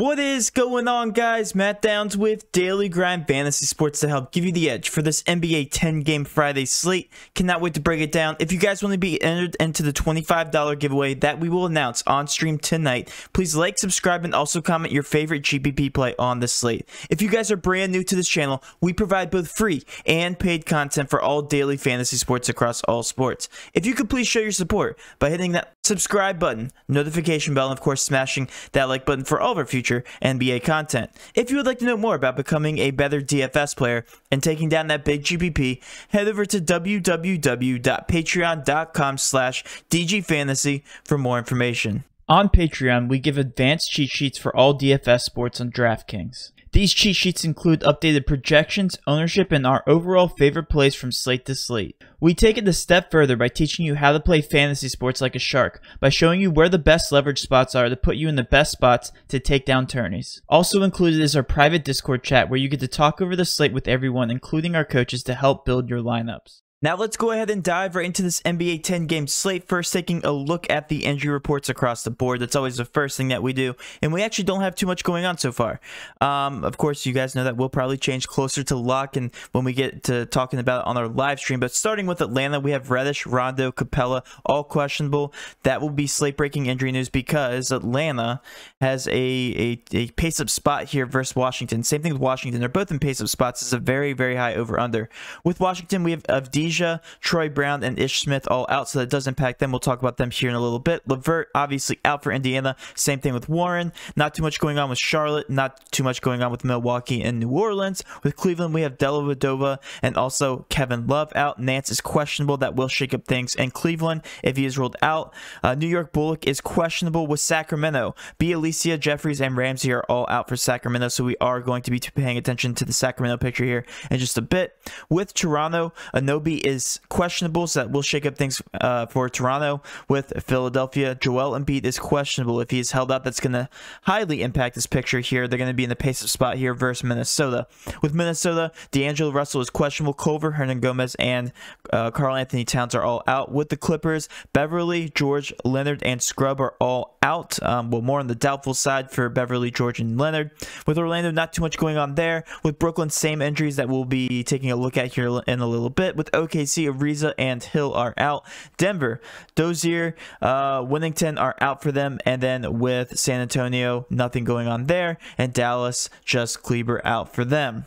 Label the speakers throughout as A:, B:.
A: What is going on, guys? Matt Downs with Daily Grind Fantasy Sports to help give you the edge for this NBA 10 game Friday slate. Cannot wait to break it down. If you guys want to be entered into the $25 giveaway that we will announce on stream tonight, please like, subscribe, and also comment your favorite GPP play on the slate. If you guys are brand new to this channel, we provide both free and paid content for all daily fantasy sports across all sports. If you could please show your support by hitting that subscribe button, notification bell, and of course, smashing that like button for all of our future future NBA content. If you would like to know more about becoming a better DFS player and taking down that big GPP, head over to www.patreon.com slash dgfantasy for more information. On Patreon, we give advanced cheat sheets for all DFS sports on DraftKings. These cheat sheets include updated projections, ownership, and our overall favorite plays from slate to slate. We take it a step further by teaching you how to play fantasy sports like a shark, by showing you where the best leverage spots are to put you in the best spots to take down tourneys. Also included is our private Discord chat where you get to talk over the slate with everyone, including our coaches, to help build your lineups. Now let's go ahead and dive right into this NBA 10 game slate. First, taking a look at the injury reports across the board. That's always the first thing that we do, and we actually don't have too much going on so far. Um, of course, you guys know that will probably change closer to lock and when we get to talking about it on our live stream. But starting with Atlanta, we have Reddish, Rondo, Capella, all questionable. That will be slate breaking injury news because Atlanta has a, a, a pace up spot here versus Washington. Same thing with Washington. They're both in pace up spots. It's a very, very high over under. With Washington, we have of D Troy Brown, and Ish Smith all out, so that does impact them. We'll talk about them here in a little bit. Levert obviously out for Indiana. Same thing with Warren. Not too much going on with Charlotte. Not too much going on with Milwaukee and New Orleans. With Cleveland, we have Della and also Kevin Love out. Nance is questionable. That will shake up things in Cleveland if he is ruled out. Uh, New York Bullock is questionable with Sacramento. B. Alicia, Jeffries, and Ramsey are all out for Sacramento, so we are going to be paying attention to the Sacramento picture here in just a bit. With Toronto, Anobi is questionable, so that will shake up things uh, for Toronto with Philadelphia. Joel Embiid is questionable. If he is held up, that's going to highly impact this picture here. They're going to be in the pace of spot here versus Minnesota. With Minnesota, D'Angelo Russell is questionable. Culver, Hernan Gomez, and Carl uh, Anthony Towns are all out. With the Clippers, Beverly, George, Leonard, and Scrub are all out. Um, well, more on the doubtful side for Beverly, George, and Leonard. With Orlando, not too much going on there. With Brooklyn, same injuries that we'll be taking a look at here in a little bit. With OK OKC, Ariza, and Hill are out. Denver, Dozier, uh, Winnington are out for them. And then with San Antonio, nothing going on there. And Dallas, just Kleber out for them.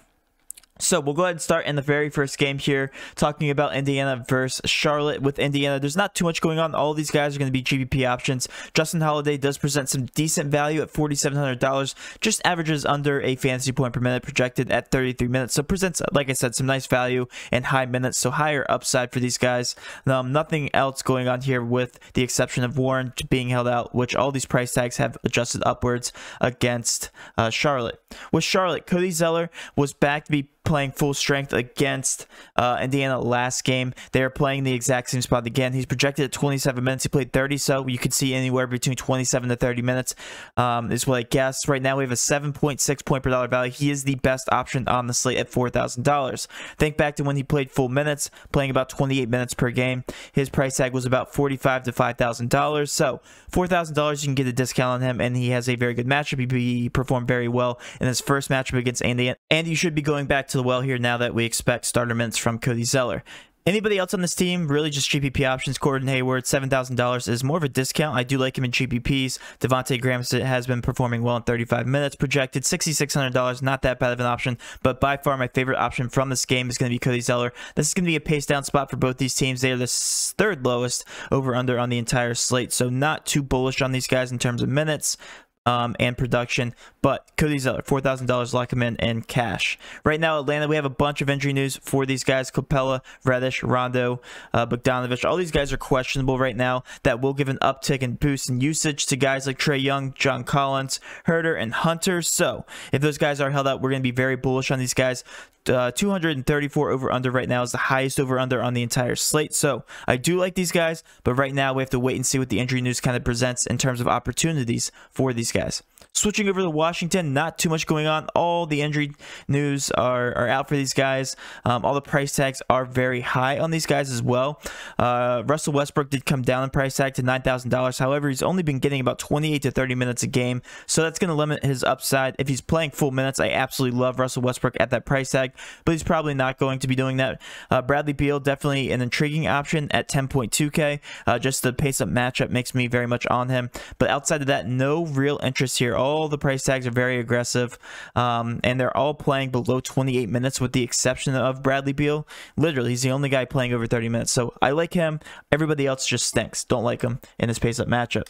A: So we'll go ahead and start in the very first game here, talking about Indiana versus Charlotte. With Indiana, there's not too much going on. All these guys are going to be GBP options. Justin Holiday does present some decent value at $4,700, just averages under a fantasy point per minute, projected at 33 minutes. So presents, like I said, some nice value and high minutes, so higher upside for these guys. Um, nothing else going on here with the exception of Warren being held out, which all these price tags have adjusted upwards against uh, Charlotte. With Charlotte, Cody Zeller was back to be playing full strength against uh, Indiana last game. They are playing the exact same spot again. He's projected at 27 minutes. He played 30, so you could see anywhere between 27 to 30 minutes um, is what I guess. Right now, we have a 7.6 point per dollar value. He is the best option on the slate at $4,000. Think back to when he played full minutes, playing about 28 minutes per game. His price tag was about 45 to $5,000. So $4,000, you can get a discount on him, and he has a very good matchup. He performed very well in his first matchup against Indiana, and you should be going back to to the well here now that we expect starter minutes from Cody Zeller. Anybody else on this team, really just GPP options. Gordon Hayward, $7,000 is more of a discount. I do like him in GPPs. Devontae Graham has been performing well in 35 minutes. Projected $6,600, not that bad of an option, but by far my favorite option from this game is going to be Cody Zeller. This is going to be a pace down spot for both these teams. They are the third lowest over under on the entire slate, so not too bullish on these guys in terms of minutes. Um, and production. But Cody Zeller, $4,000, lock him in and cash. Right now, Atlanta, we have a bunch of injury news for these guys. Capella, Reddish, Rondo, uh, Bogdanovich. All these guys are questionable right now. That will give an uptick and boost in usage to guys like Trey Young, John Collins, Herder, and Hunter. So if those guys are held out, we're going to be very bullish on these guys. Uh, 234 over under right now is the highest over under on the entire slate. So I do like these guys, but right now we have to wait and see what the injury news kind of presents in terms of opportunities for these guys. Switching over to Washington, not too much going on. All the injury news are, are out for these guys. Um, all the price tags are very high on these guys as well. Uh, Russell Westbrook did come down in price tag to $9,000. However, he's only been getting about 28 to 30 minutes a game. So that's going to limit his upside. If he's playing full minutes, I absolutely love Russell Westbrook at that price tag, but he's probably not going to be doing that. Uh, Bradley Beal, definitely an intriguing option at 10.2K. Uh, just the pace up matchup makes me very much on him. But outside of that, no real interest here all the price tags are very aggressive, um, and they're all playing below 28 minutes, with the exception of Bradley Beal. Literally, he's the only guy playing over 30 minutes. So I like him. Everybody else just stinks. Don't like him in this pace up matchup.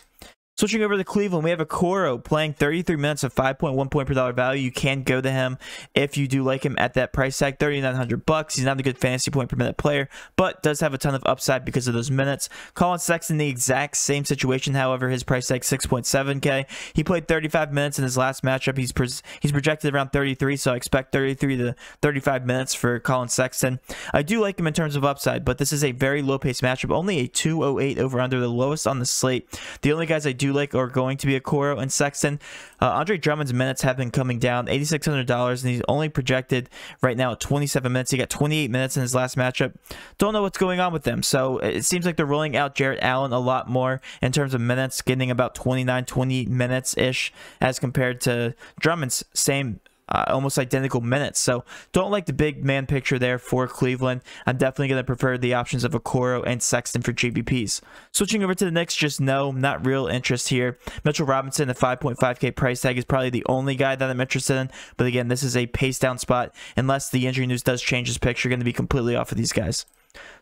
A: Switching over to Cleveland, we have Okoro playing 33 minutes of 5.1 point per dollar value. You can go to him if you do like him at that price tag, 3,900 bucks. He's not a good fantasy point per minute player, but does have a ton of upside because of those minutes. Colin Sexton, the exact same situation. However, his price tag 6.7k. He played 35 minutes in his last matchup. He's he's projected around 33, so I expect 33 to 35 minutes for Colin Sexton. I do like him in terms of upside, but this is a very low pace matchup. Only a 208 over under, the lowest on the slate. The only guys I do Dulick are going to be Okoro and Sexton. Uh, Andre Drummond's minutes have been coming down, $8,600, and he's only projected right now at 27 minutes. He got 28 minutes in his last matchup. Don't know what's going on with them. So it seems like they're rolling out Jarrett Allen a lot more in terms of minutes, getting about 29, 20 minutes ish as compared to Drummond's same uh, almost identical minutes. So don't like the big man picture there for Cleveland. I'm definitely going to prefer the options of Okoro and Sexton for GBPs. Switching over to the Knicks, just no, not real interest here. Mitchell Robinson, the 5.5K price tag is probably the only guy that I'm interested in. But again, this is a pace down spot. Unless the injury news does change this picture, going to be completely off of these guys.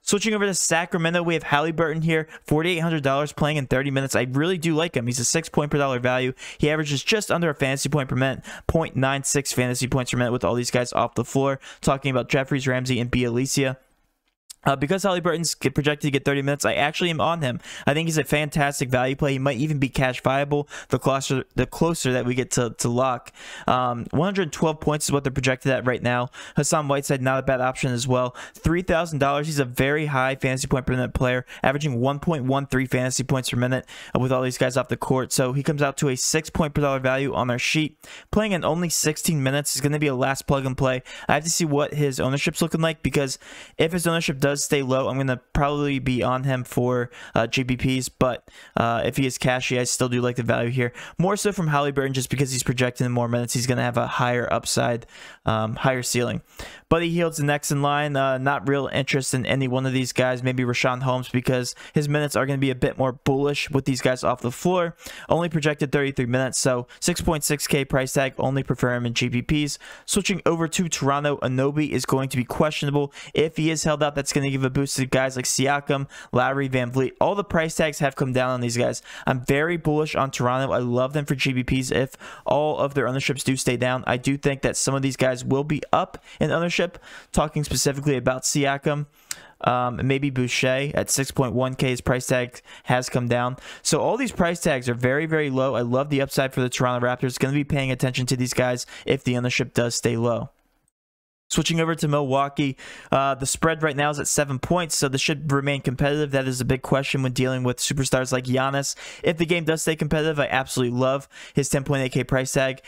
A: Switching over to Sacramento, we have Halliburton here, $4,800 playing in 30 minutes. I really do like him. He's a six point per dollar value. He averages just under a fantasy point per minute, 0.96 fantasy points per minute with all these guys off the floor. Talking about Jeffries, Ramsey, and Bialicia. Uh, because Halliburton's Burton's projected to get 30 minutes, I actually am on him. I think he's a fantastic value play. He might even be cash viable the closer the closer that we get to, to lock. Um, 112 points is what they're projected at right now. Hassan Whiteside, not a bad option as well. $3,000. He's a very high fantasy point per minute player, averaging 1.13 fantasy points per minute uh, with all these guys off the court. So he comes out to a 6 point per dollar value on our sheet. Playing in only 16 minutes is going to be a last plug and play. I have to see what his ownership's looking like because if his ownership does does stay low, I'm going to probably be on him for uh, GBPs, but uh, if he is cashy, I still do like the value here. More so from Halliburton just because he's projecting more minutes. He's going to have a higher upside, um, higher ceiling. Buddy Heald's the next in line. Uh, not real interest in any one of these guys, maybe Rashawn Holmes, because his minutes are going to be a bit more bullish with these guys off the floor. Only projected 33 minutes, so 6.6K price tag. Only prefer him in GPPs. Switching over to Toronto, Anobi is going to be questionable. If he is held out, that's going to give a boost to guys like Siakam, Lowry, Van Vliet. All the price tags have come down on these guys. I'm very bullish on Toronto. I love them for GBPs if all of their ownerships do stay down. I do think that some of these guys will be up in ownership ownership, talking specifically about Siakam. Um, maybe Boucher at 6.1K. His price tag has come down. So all these price tags are very, very low. I love the upside for the Toronto Raptors. Going to be paying attention to these guys if the ownership does stay low. Switching over to Milwaukee, uh, the spread right now is at seven points, so this should remain competitive. That is a big question when dealing with superstars like Giannis. If the game does stay competitive, I absolutely love his 10.8K price tag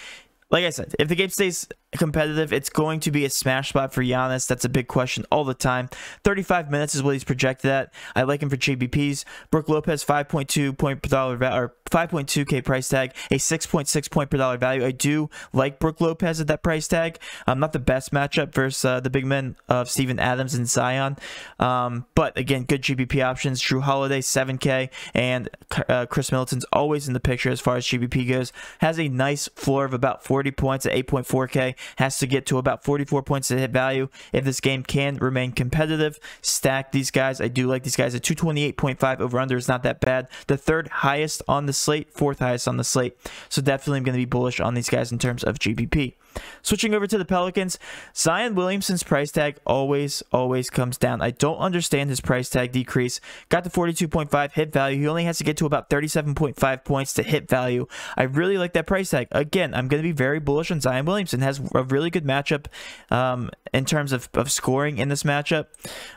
A: like I said, if the game stays competitive, it's going to be a smash spot for Giannis. That's a big question all the time. 35 minutes is what he's projected at. I like him for GBPs. Brooke Lopez, 5.2 point per dollar or 5.2k price tag, a 6.6 point per dollar value. I do like Brooke Lopez at that price tag. Um, not the best matchup versus uh, the big men of Steven Adams and Zion, um, but again, good GBP options. Drew Holiday, 7k, and uh, Chris Middleton's always in the picture as far as GBP goes. Has a nice floor of about 40. Forty points at 8.4K has to get to about 44 points to hit value if this game can remain competitive. Stack these guys. I do like these guys at 228.5 over under is not that bad. The third highest on the slate, fourth highest on the slate. So definitely I'm going to be bullish on these guys in terms of GPP. Switching over to the Pelicans, Zion Williamson's price tag always, always comes down. I don't understand his price tag decrease. Got the 42.5 hit value. He only has to get to about 37.5 points to hit value. I really like that price tag. Again, I'm going to be very bullish on Zion Williamson. Has a really good matchup um, in terms of, of scoring in this matchup.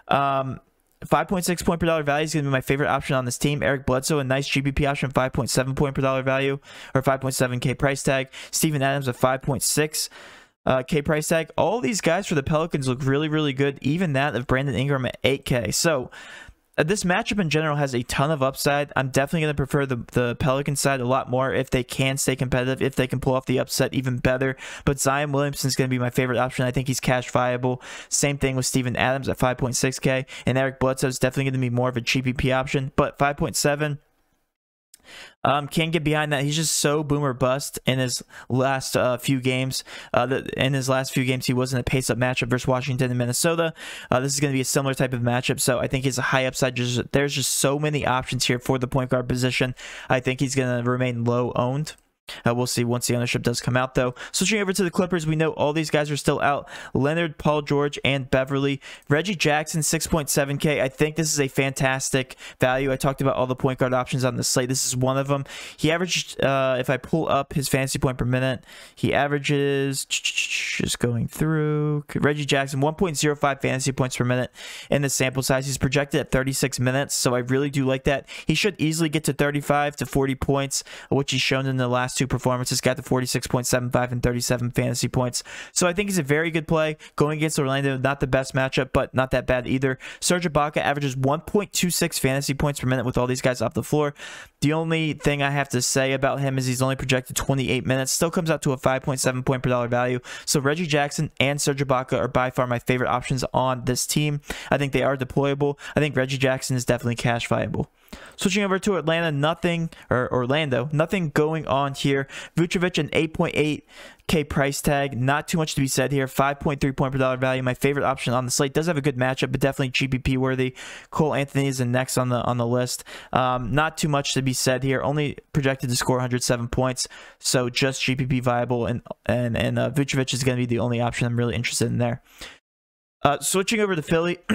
A: Um, 5.6 point per dollar value is going to be my favorite option on this team. Eric Bledsoe, a nice GBP option, 5.7 point per dollar value or 5.7K price tag. Steven Adams, a 5.6. Uh, K price tag. All these guys for the Pelicans look really, really good. Even that of Brandon Ingram at 8K. So uh, this matchup in general has a ton of upside. I'm definitely going to prefer the, the Pelican side a lot more if they can stay competitive, if they can pull off the upset even better. But Zion Williamson is going to be my favorite option. I think he's cash viable. Same thing with Steven Adams at 5.6K. And Eric Bledsoe is definitely going to be more of a GPP option. But 5.7, um, can't get behind that. He's just so boomer bust in his last uh, few games. Uh, the, in his last few games, he was in a pace up matchup versus Washington and Minnesota. Uh, this is going to be a similar type of matchup, so I think he's a high upside. Just, there's just so many options here for the point guard position. I think he's going to remain low owned. Uh, we'll see once the ownership does come out, though. Switching over to the Clippers, we know all these guys are still out Leonard, Paul George, and Beverly. Reggie Jackson, 6.7K. I think this is a fantastic value. I talked about all the point guard options on the slate. This is one of them. He averaged, uh, if I pull up his fantasy point per minute, he averages, just going through, Reggie Jackson, 1.05 fantasy points per minute in the sample size. He's projected at 36 minutes, so I really do like that. He should easily get to 35 to 40 points, which he's shown in the last two performances, got the 46.75 and 37 fantasy points. So I think he's a very good play going against Orlando. Not the best matchup, but not that bad either. Serge Ibaka averages 1.26 fantasy points per minute with all these guys off the floor. The only thing I have to say about him is he's only projected 28 minutes. Still comes out to a 5.7 point per dollar value. So Reggie Jackson and Serge Ibaka are by far my favorite options on this team. I think they are deployable. I think Reggie Jackson is definitely cash viable. Switching over to Atlanta, nothing, or Orlando, nothing going on here. Vucevic, an 8.8K price tag. Not too much to be said here. 5.3 point per dollar value. My favorite option on the slate. Does have a good matchup, but definitely GPP worthy. Cole Anthony is the next on the on the list. Um, not too much to be said here. Only projected to score 107 points. So just GPP viable. And, and, and uh, Vucevic is going to be the only option I'm really interested in there. Uh, switching over to Philly.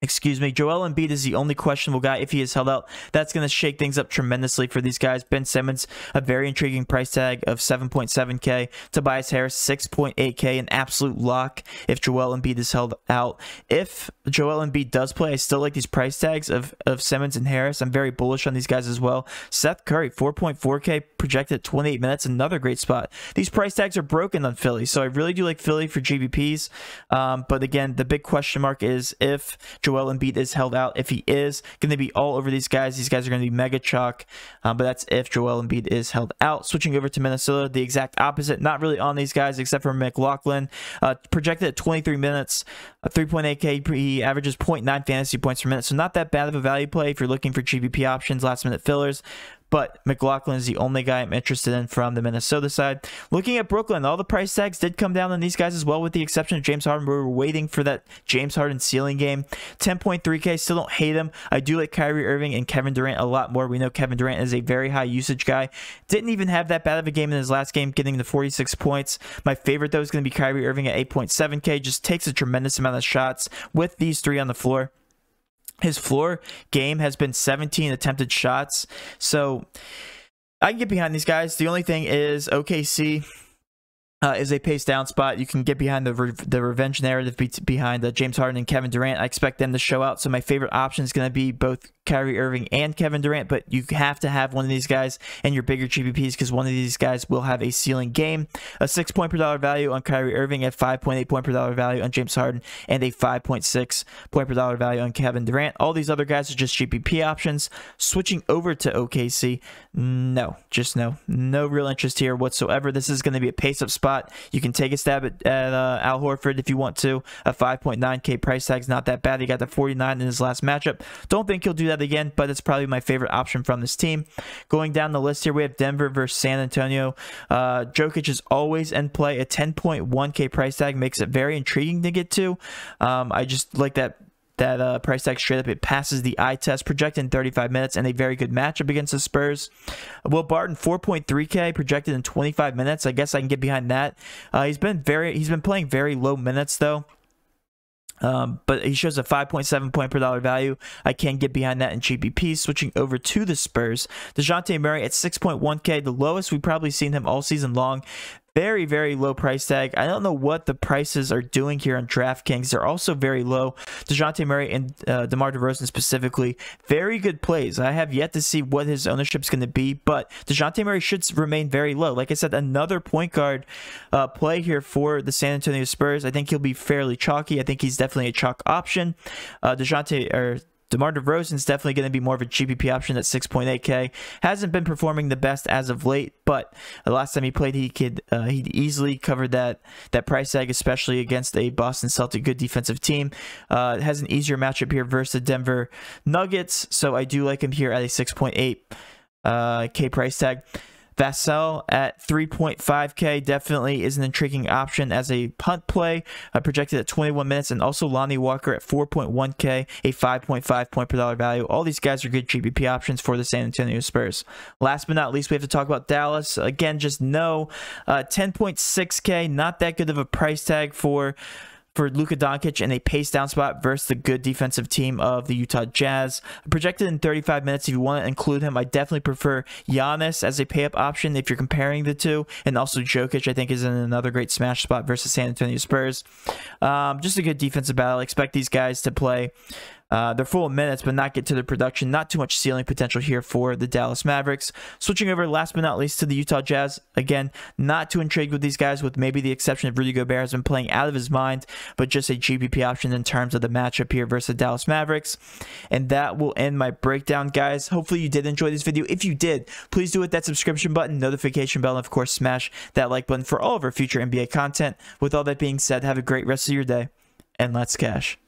A: Excuse me, Joel Embiid is the only questionable guy if he is held out. That's going to shake things up tremendously for these guys. Ben Simmons, a very intriguing price tag of 7.7K. Tobias Harris, 6.8K, an absolute lock if Joel Embiid is held out. If Joel Embiid does play, I still like these price tags of, of Simmons and Harris. I'm very bullish on these guys as well. Seth Curry, 4.4K, projected 28 minutes, another great spot. These price tags are broken on Philly, so I really do like Philly for GBPs. Um, but again, the big question mark is if Joel Embiid is held out. If he is, going to be all over these guys. These guys are going to be mega chalk, um, but that's if Joel Embiid is held out. Switching over to Minnesota, the exact opposite. Not really on these guys except for McLaughlin. Uh, projected at 23 minutes, 3.8K. He averages 0.9 fantasy points per minute, so not that bad of a value play if you're looking for GPP options, last minute fillers but McLaughlin is the only guy I'm interested in from the Minnesota side. Looking at Brooklyn, all the price tags did come down on these guys as well, with the exception of James Harden. We were waiting for that James Harden ceiling game. 10.3K, still don't hate him. I do like Kyrie Irving and Kevin Durant a lot more. We know Kevin Durant is a very high usage guy. Didn't even have that bad of a game in his last game, getting the 46 points. My favorite, though, is going to be Kyrie Irving at 8.7K. Just takes a tremendous amount of shots with these three on the floor. His floor game has been 17 attempted shots. So I can get behind these guys. The only thing is OKC uh, is a pace down spot. You can get behind the re- the revenge narrative be- behind the uh, James Harden and Kevin Durant. I expect them to show out. So my favorite option is going to be both Kyrie Irving and Kevin Durant, but you have to have one of these guys and your bigger GPPs because one of these guys will have a ceiling game. A six point per dollar value on Kyrie Irving, at 5.8 point per dollar value on James Harden, and a 5.6 point per dollar value on Kevin Durant. All these other guys are just GPP options. Switching over to OKC, no, just no, no real interest here whatsoever. This is going to be a pace up spot spot. You can take a stab at, at uh, Al Horford if you want to. A 5.9K price tag's not that bad. He got the 49 in his last matchup. Don't think he'll do that again, but it's probably my favorite option from this team. Going down the list here, we have Denver versus San Antonio. Uh, Jokic is always in play. A 10.1K price tag makes it very intriguing to get to. Um, I just like that that uh, price tag straight up. It passes the eye test, projected in 35 minutes, and a very good matchup against the Spurs. Will Barton 4.3k projected in 25 minutes. I guess I can get behind that. Uh, he's been very he's been playing very low minutes though. Um, but he shows a 5.7 point per dollar value. I can get behind that in GBP. Switching over to the Spurs, DeJounte Murray at 6.1K, the lowest we've probably seen him all season long very, very low price tag. I don't know what the prices are doing here on DraftKings. They're also very low. DeJounte Murray and uh, DeMar DeRozan specifically, very good plays. I have yet to see what his ownership is going to be, but DeJounte Murray should remain very low. Like I said, another point guard uh, play here for the San Antonio Spurs. I think he'll be fairly chalky. I think he's definitely a chalk option. Uh, DeJounte, or DeMar DeRozan's definitely going to be more of a GPP option at 6.8K. Hasn't been performing the best as of late, but the last time he played, he could uh, he easily covered that that price tag, especially against a Boston Celtic good defensive team. Uh, has an easier matchup here versus the Denver Nuggets, so I do like him here at a 6.8K uh, price tag. Vassell at 3.5K definitely is an intriguing option as a punt play, uh, projected at 21 minutes, and also Lonnie Walker at 4.1K, a 5.5 point per dollar value. All these guys are good GBP options for the San Antonio Spurs. Last but not least, we have to talk about Dallas. Again, just no uh, 10.6K, not that good of a price tag for for Luka Doncic in a pace down spot versus the good defensive team of the Utah Jazz. Projected in 35 minutes if you want to include him. I definitely prefer Giannis as a pay up option if you're comparing the two. And also Jokic, I think, is in another great smash spot versus San Antonio Spurs. Um, just a good defensive battle. I expect these guys to play uh, they're full of minutes, but not get to the production. Not too much ceiling potential here for the Dallas Mavericks. Switching over, last but not least, to the Utah Jazz. Again, not too intrigued with these guys, with maybe the exception of Rudy Gobert has been playing out of his mind, but just a GPP option in terms of the matchup here versus the Dallas Mavericks. And that will end my breakdown, guys. Hopefully you did enjoy this video. If you did, please do hit that subscription button, notification bell, and of course, smash that like button for all of our future NBA content. With all that being said, have a great rest of your day, and let's cash.